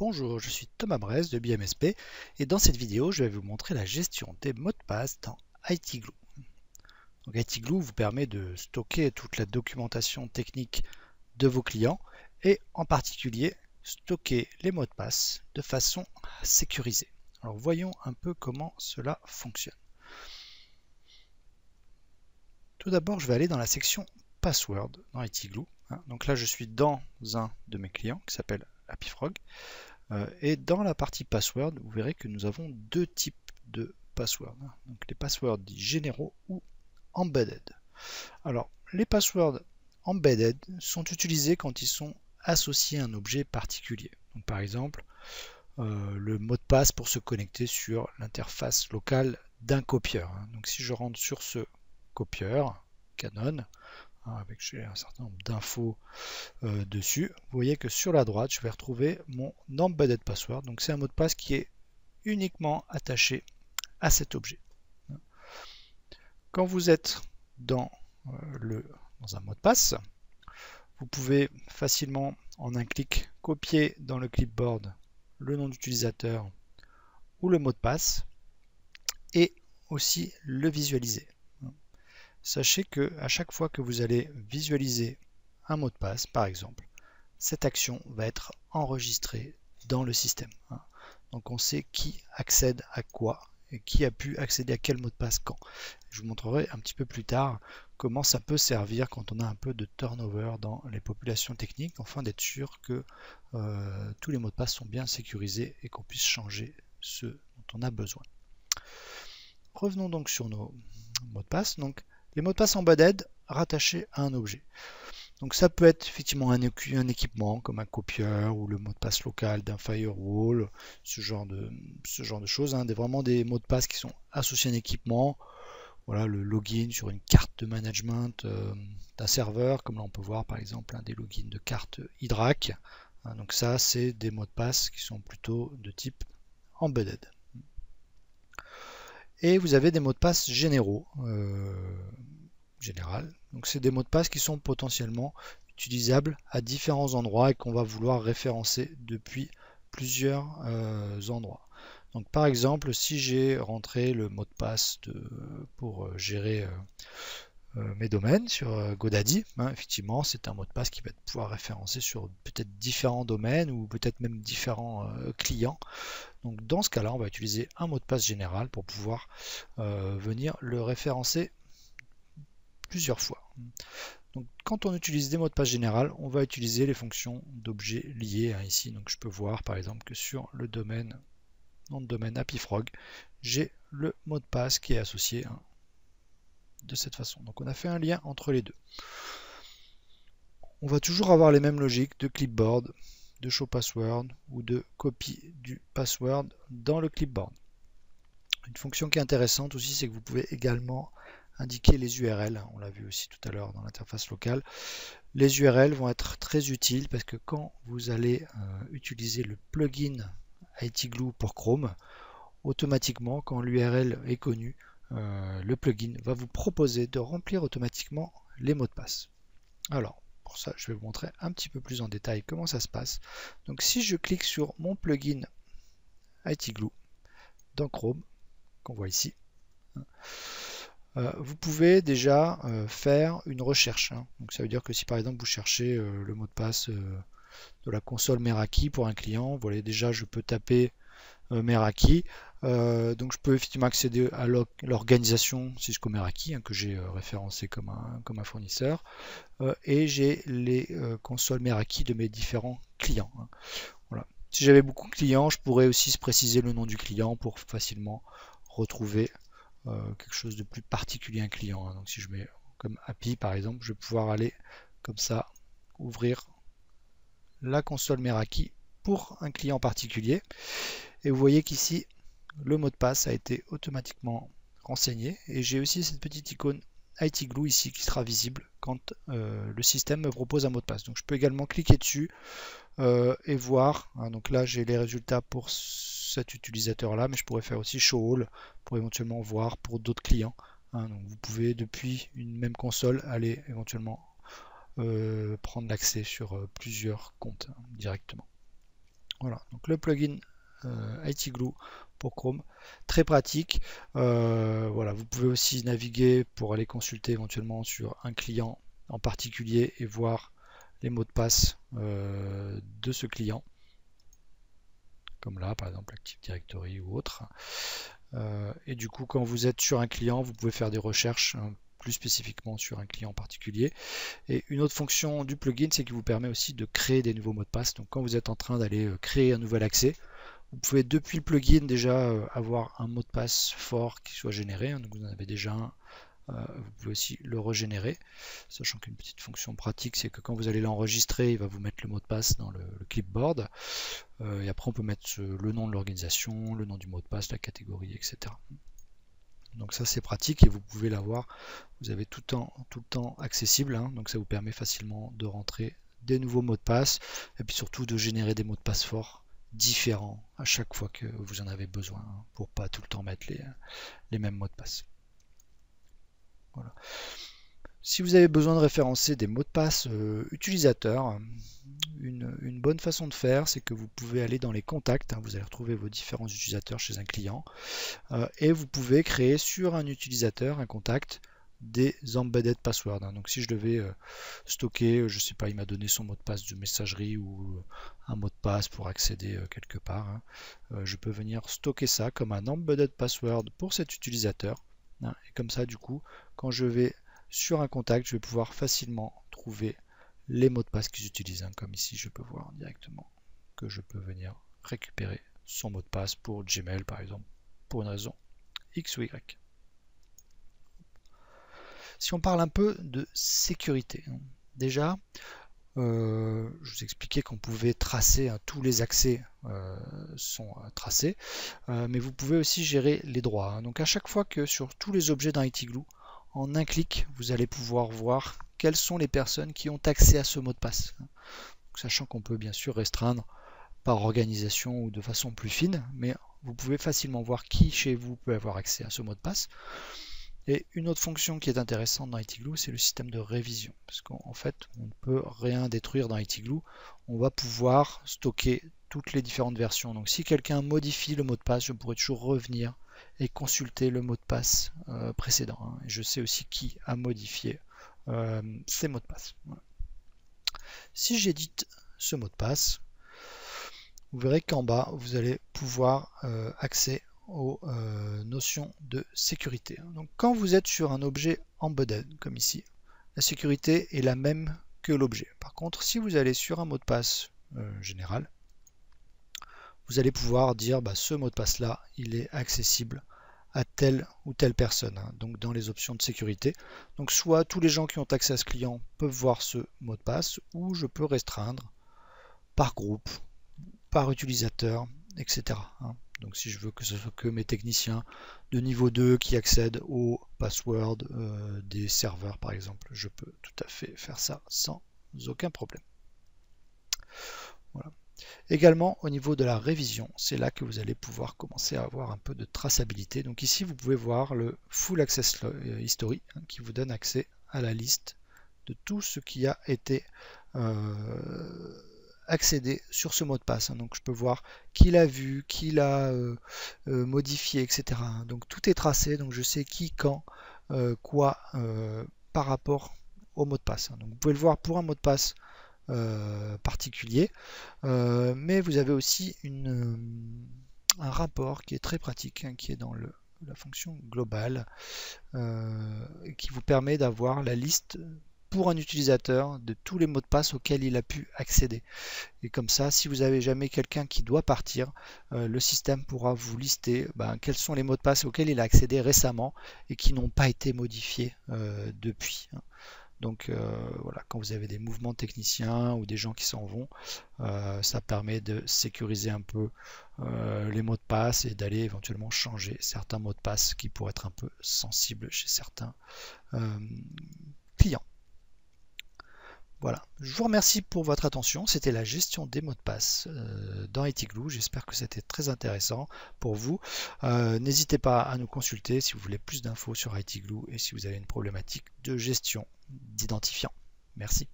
Bonjour, je suis Thomas Bresse de BMSP et dans cette vidéo, je vais vous montrer la gestion des mots de passe dans ITGlue. Donc ITGlue vous permet de stocker toute la documentation technique de vos clients et en particulier stocker les mots de passe de façon sécurisée. Alors voyons un peu comment cela fonctionne. Tout d'abord, je vais aller dans la section Password dans ITGlue. Hein. Donc là, je suis dans un de mes clients qui s'appelle HappyFrog. Euh, et dans la partie password, vous verrez que nous avons deux types de passwords. Donc les passwords dits généraux ou embedded. Alors les passwords embedded sont utilisés quand ils sont associés à un objet particulier. par exemple, euh, le mot de passe pour se connecter sur l'interface locale d'un copieur. Donc si je rentre sur ce copieur Canon, Hein, avec un certain nombre d'infos euh, dessus. Vous voyez que sur la droite, je vais retrouver mon embedded password. Donc c'est un mot de passe qui est uniquement attaché à cet objet. Quand vous êtes dans, euh, le, dans un mot de passe, vous pouvez facilement en un clic copier dans le clipboard le nom d'utilisateur ou le mot de passe et aussi le visualiser sachez que à chaque fois que vous allez visualiser un mot de passe, par exemple, cette action va être enregistrée dans le système. Hein. Donc on sait qui accède à quoi et qui a pu accéder à quel mot de passe quand. Je vous montrerai un petit peu plus tard comment ça peut servir quand on a un peu de turnover dans les populations techniques, afin d'être sûr que euh, tous les mots de passe sont bien sécurisés et qu'on puisse changer ceux dont on a besoin. Revenons donc sur nos mots de passe. Donc, les mots de passe embedded rattachés à un objet. Donc ça peut être effectivement un, équipement comme un copieur ou le mot de passe local d'un firewall, ce genre de, choses. Hein. Des, vraiment des mots de passe qui sont associés à un équipement. Voilà, le login sur une carte de management euh, d'un serveur, comme là on peut voir par exemple un hein, des logins de carte IDRAC. Hein. donc ça, c'est des mots de passe qui sont plutôt de type embedded. Et vous avez des mots de passe généraux, euh, général. Donc c'est des mots de passe qui sont potentiellement utilisables à différents endroits et qu'on va vouloir référencer depuis plusieurs euh, endroits. Donc par exemple, si j'ai rentré le mot de passe pour euh, gérer mes domaines sur Godaddy, hein, effectivement, c'est un mot de passe qui va pouvoir référencer sur peut-être différents domaines ou peut-être même différents clients. Donc dans ce cas-là, on va utiliser un mot de passe général pour pouvoir euh, venir le référencer plusieurs fois. Donc quand on utilise des mots de passe général, on va utiliser les fonctions d'objets liés ici. Donc je peux voir par exemple que sur le domaine, nom de domaine j'ai le mot de passe qui est associé hein, de cette façon. Donc on a fait un lien entre les deux. On va toujours avoir les mêmes logiques de clipboard, de show password ou de copie du password dans le clipboard. Une fonction qui est intéressante aussi, c'est que vous pouvez également indiquer les URL. On l'a vu aussi tout à l'heure dans l'interface locale. Les URL vont être très utiles parce que quand vous allez euh, utiliser le plugin ITGlue pour Chrome, automatiquement, quand l'URL est connue, euh, le plugin va vous proposer de remplir automatiquement les mots de passe. Alors, ça, je vais vous montrer un petit peu plus en détail comment ça se passe. Donc si je clique sur mon plugin ITGlue dans Chrome, qu'on voit ici, hein, euh, vous pouvez déjà euh, faire une recherche. Hein. Donc ça veut dire que si par exemple vous cherchez euh, le mot de passe de la console Meraki pour un client, vous voyez déjà je peux taper Meraki. Euh, donc je peux effectivement accéder à l'organisation Cisco Meraki hein, que j'ai euh, référencé comme un, fournisseur euh, et j'ai les consoles Meraki de mes différents clients. Hein. Si j'avais beaucoup de clients, je pourrais aussi se préciser le nom du client pour facilement retrouver quelque chose de plus particulier un client. Hein. Donc si je mets comme API par exemple, je vais pouvoir aller comme ça ouvrir la console Meraki pour un client particulier. Et vous voyez qu'ici, le mot de passe a été automatiquement renseigné et j'ai aussi cette petite icône ITGlue ici qui sera visible quand euh, le système me propose un mot de passe. Donc je peux également cliquer dessus euh, et voir. Hein. donc là j'ai les résultats pour cet utilisateur là, mais je pourrais faire aussi show all pour éventuellement voir pour d'autres clients. Hein. donc vous pouvez depuis une même console aller éventuellement euh, prendre l'accès sur plusieurs comptes hein, directement. Voilà, donc le plugin ITGlue Chrome. Très pratique. Euh, voilà, vous pouvez aussi naviguer pour aller consulter éventuellement sur un client en particulier et voir les mots de passe euh, de ce client. Comme là, par exemple, Active Directory ou autre. Euh, et du coup, quand vous êtes sur un client, vous pouvez faire des recherches hein, plus spécifiquement sur un client en particulier. Et une autre fonction du plugin, c'est qu'il vous permet aussi de créer des nouveaux mots de passe. Donc quand vous êtes en train d'aller créer un nouvel accès, vous pouvez depuis le plugin déjà euh, avoir un mot de passe fort qui soit généré. Hein, donc vous en avez déjà un. Euh, vous pouvez aussi le régénérer, sachant qu'une petite fonction pratique, c'est que quand vous allez l'enregistrer, il va vous mettre le mot de passe dans le, clipboard. Euh, et après, on peut mettre le nom de l'organisation, le nom du mot de passe, la catégorie, etc. Donc ça c'est pratique et vous pouvez l'avoir, vous avez tout le temps, accessible, hein, donc ça vous permet facilement de rentrer des nouveaux mots de passe et puis surtout de générer des mots de passe forts différents à chaque fois que vous en avez besoin hein, pour pas tout le temps mettre les, les mêmes mots de passe. Si vous avez besoin de référencer des mots de passe euh, utilisateurs, une, bonne façon de faire, c'est que vous pouvez aller dans les contacts, hein, vous allez retrouver vos différents utilisateurs chez un client, euh, et vous pouvez créer sur un utilisateur, un contact, des embedded passwords. Hein. Donc si je devais euh, stocker, euh, je sais pas, il m'a donné son mot de passe de messagerie ou euh, un mot de passe pour accéder quelque part, hein, je peux venir stocker ça comme un embedded password pour cet utilisateur. Hein. Et comme ça, du coup, quand je vais sur un contact, je vais pouvoir facilement trouver les mots de passe qu'ils utilisent. Comme ici, je peux voir directement que je peux venir récupérer son mot de passe pour Gmail, par exemple, pour une raison X ou Y. Si on parle un peu de sécurité, déjà, euh, je vous expliquais qu'on pouvait tracer, hein, tous les accès euh, sont euh, tracés, mais vous pouvez aussi gérer les droits. Hein. Donc à chaque fois que sur tous les objets d'un itigloo, en un clic, vous allez pouvoir voir quelles sont les personnes qui ont accès à ce mot de passe. Hein. sachant qu'on peut bien sûr restreindre par organisation ou de façon plus fine, mais vous pouvez facilement voir qui chez vous peut avoir accès à ce mot de passe. Et une autre fonction qui est intéressante dans ITGlue, c'est le système de révision. Parce qu'en fait, on ne peut rien détruire dans ITGlue. On va pouvoir stocker toutes les différentes versions. Donc si quelqu'un modifie le mot de passe, je pourrais toujours revenir et consulter le mot de passe euh, précédent. Hein. et Je sais aussi qui a modifié euh, ces mots de passe. Si j'édite ce mot de passe, vous verrez qu'en bas, vous allez pouvoir euh, accès accéder aux euh, notions de sécurité. Donc quand vous êtes sur un objet embedded, comme ici, la sécurité est la même que l'objet. Par contre, si vous allez sur un mot de passe euh, général, vous allez pouvoir dire bah, ce mot de passe là, il est accessible à telle ou telle personne, hein, donc dans les options de sécurité. Donc soit tous les gens qui ont accès à ce client peuvent voir ce mot de passe, ou je peux restreindre par groupe, par utilisateur, etc. Donc si je veux que ce soit que mes techniciens de niveau 2 qui accèdent au password euh, des serveurs par exemple, je peux tout à fait faire ça sans aucun problème. Également au niveau de la révision, c'est là que vous allez pouvoir commencer à avoir un peu de traçabilité. Donc ici vous pouvez voir le Full Access euh, History hein, qui vous donne accès à la liste de tout ce qui a été euh, accéder sur ce mot de passe. Hein. Donc je peux voir qui l'a vu, qui l'a euh, euh, modifié, etc. Hein. Donc tout est tracé, donc je sais qui, quand, euh, quoi par rapport au mot de passe. Hein. Donc vous pouvez le voir pour un mot de passe particulier. mais vous avez aussi une, un rapport qui est très pratique, qui est dans le, la fonction globale, qui vous permet d'avoir la liste pour un utilisateur de tous les mots de passe auxquels il a pu accéder. Et comme ça, si vous avez jamais quelqu'un qui doit partir, euh, le système pourra vous lister ben, quels sont les mots de passe auxquels il a accédé récemment et qui n'ont pas été modifiés euh, depuis. Hein. Donc euh, voilà, quand vous avez des mouvements techniciens ou des gens qui s'en vont, ça permet de sécuriser un peu les mots de passe et d'aller éventuellement changer certains mots de passe qui pourraient être un peu sensibles chez certains voilà, je vous remercie pour votre attention. C'était la gestion des mots de passe euh, dans Etiglou. J'espère que c'était très intéressant pour vous. Euh, n'hésitez pas à nous consulter si vous voulez plus d'infos sur Etiglou et si vous avez une problématique de gestion d'identifiants. Merci.